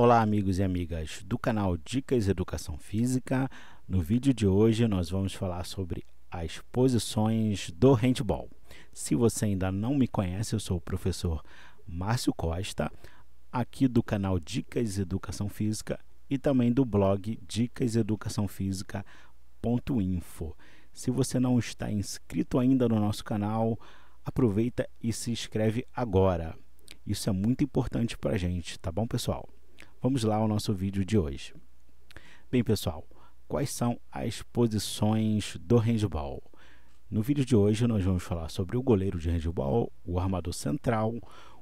Olá, amigos e amigas do canal Dicas Educação Física. No vídeo de hoje nós vamos falar sobre as posições do handball. Se você ainda não me conhece, eu sou o professor Márcio Costa, aqui do canal Dicas Educação Física e também do blog dicaseducaçãofísica.info. Se você não está inscrito ainda no nosso canal, aproveita e se inscreve agora. Isso é muito importante para a gente, tá bom, pessoal? Vamos lá ao nosso vídeo de hoje. Bem, pessoal, quais são as posições do handball? No vídeo de hoje nós vamos falar sobre o goleiro de handball, o armador central,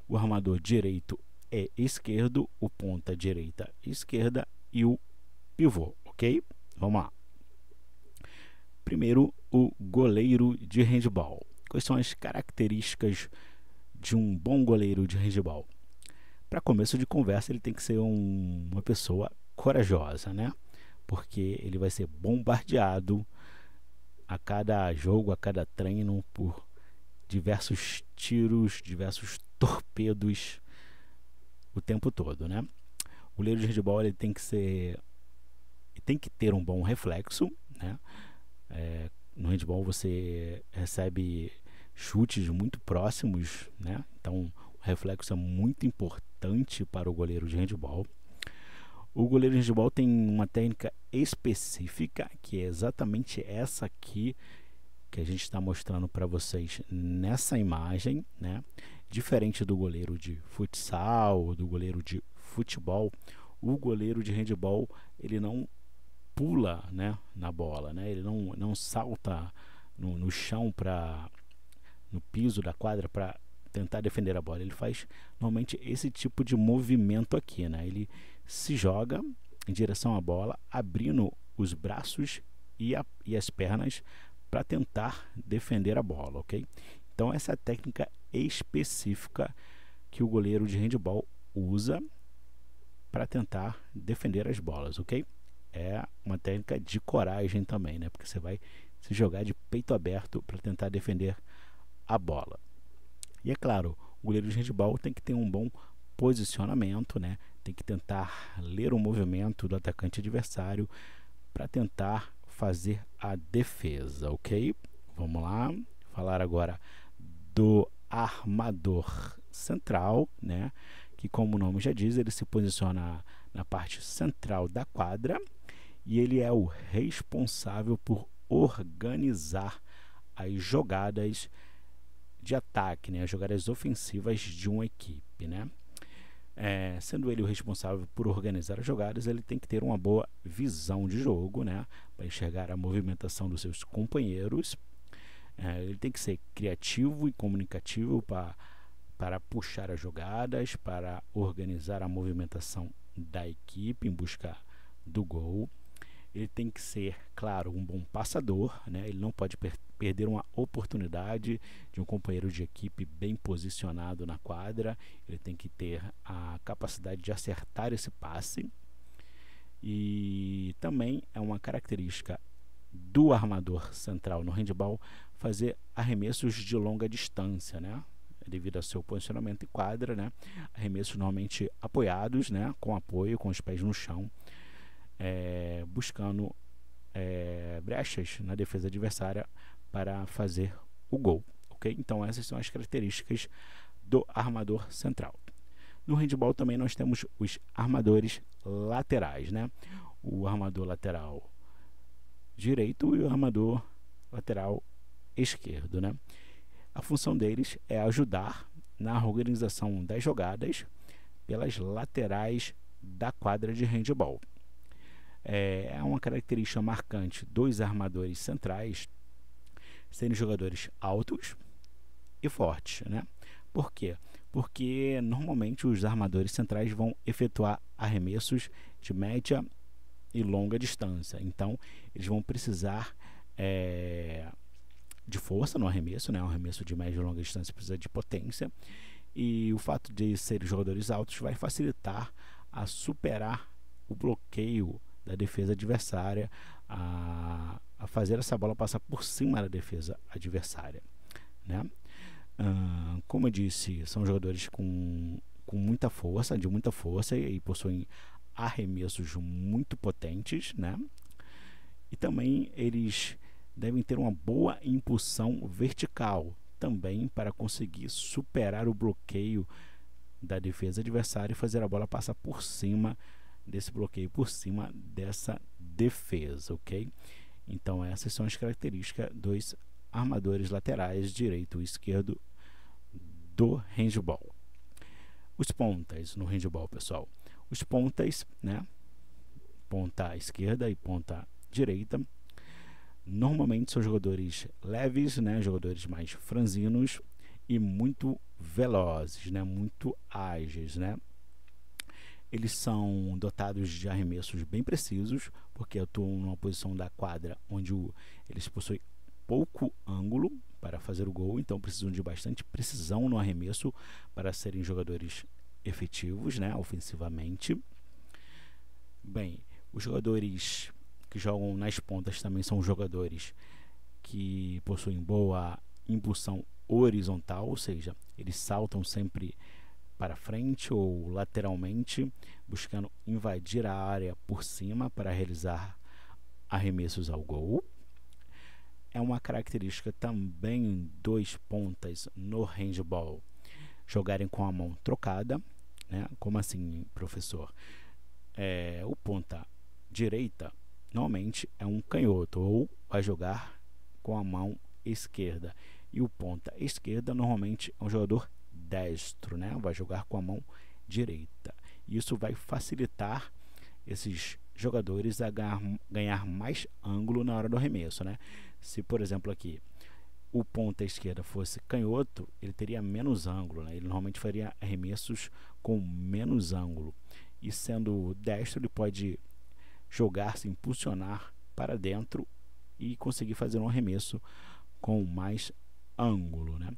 o armador direito e esquerdo, o ponta direita e esquerda e o pivô, ok? Vamos lá. Primeiro, o goleiro de handball. Quais são as características de um bom goleiro de handball? Para começo de conversa, ele tem que ser um, uma pessoa corajosa, né? Porque ele vai ser bombardeado a cada jogo, a cada treino por diversos tiros, diversos torpedos o tempo todo, né? O goleiro de handebol ele tem que ser tem que ter um bom reflexo, né? É, no handebol você recebe chutes muito próximos, né? Então Reflexo é muito importante para o goleiro de handball. O goleiro de handball tem uma técnica específica, que é exatamente essa aqui que a gente está mostrando para vocês nessa imagem, né? Diferente do goleiro de futsal, do goleiro de futebol, o goleiro de handball ele não pula, né, na bola, né? Ele não, não salta no, no chão para no piso da quadra para tentar defender a bola. Ele faz normalmente esse tipo de movimento aqui, né? Ele se joga em direção à bola, abrindo os braços e, a, e as pernas para tentar defender a bola, ok? Então essa é a técnica específica que o goleiro de handball usa para tentar defender as bolas, ok? É uma técnica de coragem também, né? Porque você vai se jogar de peito aberto para tentar defender a bola. E é claro, o goleiro de handball tem que ter um bom posicionamento, né? Tem que tentar ler o movimento do atacante adversário para tentar fazer a defesa, ok? Vamos lá, falar agora do armador central, né? Que como o nome já diz, ele se posiciona na parte central da quadra e ele é o responsável por organizar as jogadas de ataque, né? jogadas ofensivas de uma equipe. Né? É, sendo ele o responsável por organizar as jogadas, ele tem que ter uma boa visão de jogo né? para enxergar a movimentação dos seus companheiros. É, ele tem que ser criativo e comunicativo para para puxar as jogadas, para organizar a movimentação da equipe em busca do gol. Ele tem que ser, claro, um bom passador, né? ele não pode perderam a oportunidade de um companheiro de equipe bem posicionado na quadra. Ele tem que ter a capacidade de acertar esse passe. E também é uma característica do armador central no handball fazer arremessos de longa distância, né? Devido ao seu posicionamento em quadra, né? Arremessos normalmente apoiados, né? Com apoio, com os pés no chão, é, buscando é, brechas na defesa adversária para fazer o gol. Okay? Então essas são as características do armador central. No handball também nós temos os armadores laterais, né? O armador lateral direito e o armador lateral esquerdo, né? A função deles é ajudar na organização das jogadas pelas laterais da quadra de handball. É, é uma característica marcante dos armadores centrais serem jogadores altos e fortes, né? Por quê? Porque normalmente os armadores centrais vão efetuar arremessos de média e longa distância. Então, eles vão precisar é, de força no arremesso, né? Um arremesso de média e longa distância precisa de potência. E o fato de serem jogadores altos vai facilitar a superar o bloqueio da defesa adversária, a a fazer essa bola passar por cima da defesa adversária. Né? como eu disse, são jogadores com, com muita força, de muita força e, e possuem arremessos muito potentes, né? E também eles devem ter uma boa impulsão vertical também para conseguir superar o bloqueio da defesa adversária e fazer a bola passar por cima desse bloqueio, por cima dessa defesa, ok? Então, essas são as características dos armadores laterais direito e esquerdo do handball. Os pontas no handball, pessoal. Os pontas, né? Ponta esquerda e ponta direita. Normalmente são jogadores leves, né? Jogadores mais franzinos e muito velozes, né? Muito ágeis, né? Eles são dotados de arremessos bem precisos, porque atuam numa posição da quadra onde o, eles possuem pouco ângulo para fazer o gol, então precisam de bastante precisão no arremesso para serem jogadores efetivos, né, ofensivamente. Bem, os jogadores que jogam nas pontas também são jogadores que possuem boa impulsão horizontal, ou seja, eles saltam sempre para frente ou lateralmente, buscando invadir a área por cima para realizar arremessos ao gol. É uma característica também dois pontas no handball jogarem com a mão trocada, né? Como assim, professor? É, o ponta direita normalmente é um canhoto ou vai jogar com a mão esquerda e o ponta esquerda normalmente é um jogador destro, né? vai jogar com a mão direita. Isso vai facilitar esses jogadores a ganhar, ganhar mais ângulo na hora do arremesso. Né? Se, por exemplo, aqui o ponta esquerda fosse canhoto, ele teria menos ângulo. Né? Ele normalmente faria arremessos com menos ângulo. E sendo destro, ele pode jogar, se impulsionar para dentro e conseguir fazer um arremesso com mais ângulo. Né?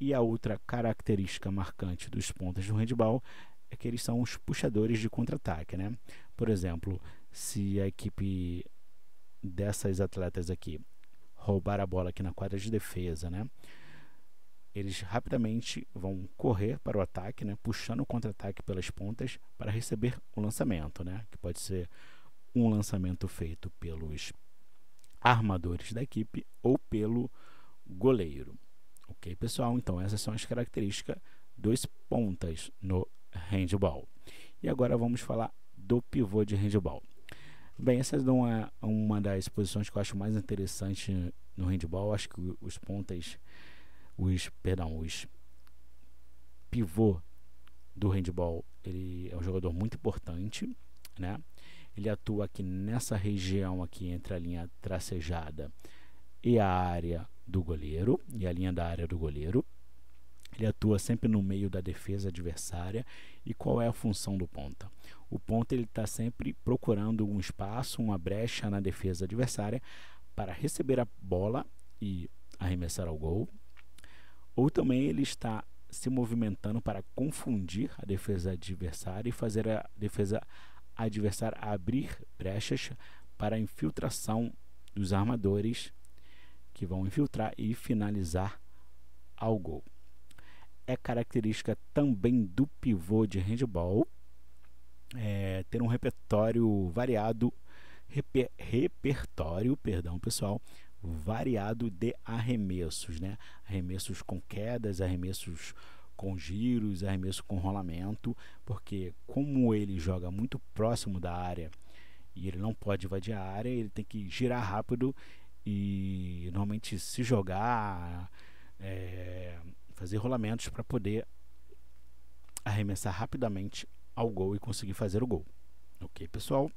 E a outra característica marcante dos pontas do handball é que eles são os puxadores de contra-ataque, né? Por exemplo, se a equipe dessas atletas aqui roubar a bola aqui na quadra de defesa, né? Eles rapidamente vão correr para o ataque, né? Puxando o contra-ataque pelas pontas para receber o lançamento, né? Que pode ser um lançamento feito pelos armadores da equipe ou pelo goleiro. Ok, pessoal? Então, essas são as características dos pontas no handball. E agora vamos falar do pivô de handball. Bem, essa é uma, uma das posições que eu acho mais interessante no handball. Eu acho que os pontas, os, perdão, os pivô do handball, ele é um jogador muito importante, né? Ele atua aqui nessa região aqui entre a linha tracejada e a área do goleiro e a linha da área do goleiro. Ele atua sempre no meio da defesa adversária. E qual é a função do ponta? O ponta ele está sempre procurando um espaço, uma brecha na defesa adversária para receber a bola e arremessar ao gol. Ou também ele está se movimentando para confundir a defesa adversária e fazer a defesa adversária abrir brechas para a infiltração dos armadores que vão infiltrar e finalizar ao gol. É característica também do pivô de handball é, ter um repertório variado, reper, repertório, perdão pessoal, variado de arremessos, né? Arremessos com quedas, arremessos com giros, arremesso com rolamento, porque como ele joga muito próximo da área e ele não pode invadir a área, ele tem que girar rápido e normalmente se jogar, é, fazer rolamentos para poder arremessar rapidamente ao gol e conseguir fazer o gol. Ok, pessoal?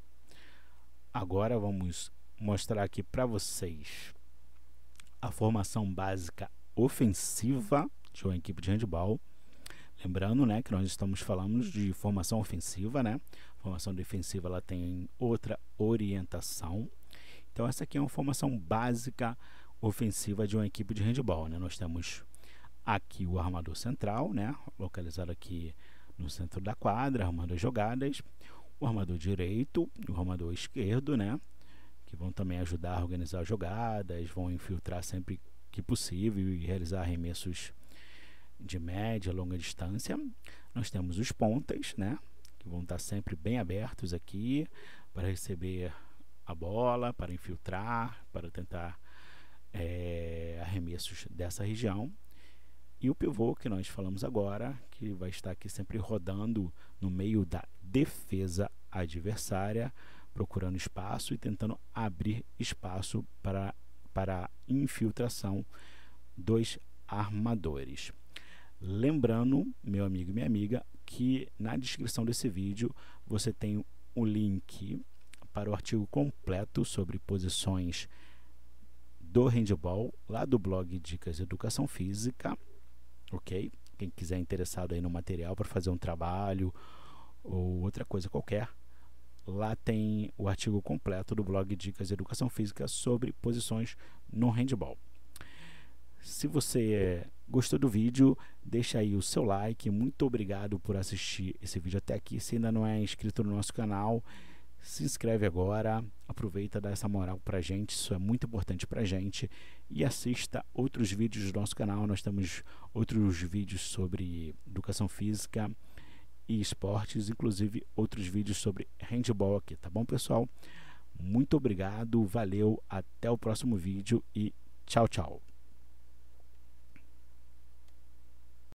Agora vamos mostrar aqui para vocês a formação básica ofensiva de uma equipe de handball. Lembrando, né, que nós estamos falando de formação ofensiva, né? formação defensiva ela tem outra orientação. Então essa aqui é uma formação básica ofensiva de uma equipe de handball, né? Nós temos aqui o armador central, né? Localizado aqui no centro da quadra, armando as jogadas, o armador direito e o armador esquerdo, né? Que vão também ajudar a organizar jogadas, vão infiltrar sempre que possível e realizar arremessos de média, longa distância. Nós temos os pontas, né? Que vão estar sempre bem abertos aqui para receber a bola, para infiltrar, para tentar é, arremessos dessa região. E o pivô que nós falamos agora, que vai estar aqui sempre rodando no meio da defesa adversária, procurando espaço e tentando abrir espaço para, para a infiltração dos armadores. Lembrando, meu amigo e minha amiga, que na descrição desse vídeo você tem o um link para o artigo completo sobre posições do handball lá do blog Dicas de Educação Física, ok? Quem quiser interessado aí no material para fazer um trabalho ou outra coisa qualquer, lá tem o artigo completo do blog Dicas de Educação Física sobre posições no handball. Se você gostou do vídeo, deixa aí o seu like. Muito obrigado por assistir esse vídeo até aqui. Se ainda não é inscrito no nosso canal, se inscreve agora, aproveita, dá essa moral pra gente, isso é muito importante pra gente e assista outros vídeos do nosso canal. Nós temos outros vídeos sobre educação física e esportes, inclusive outros vídeos sobre handball aqui, tá bom, pessoal? Muito obrigado, valeu, até o próximo vídeo e tchau, tchau.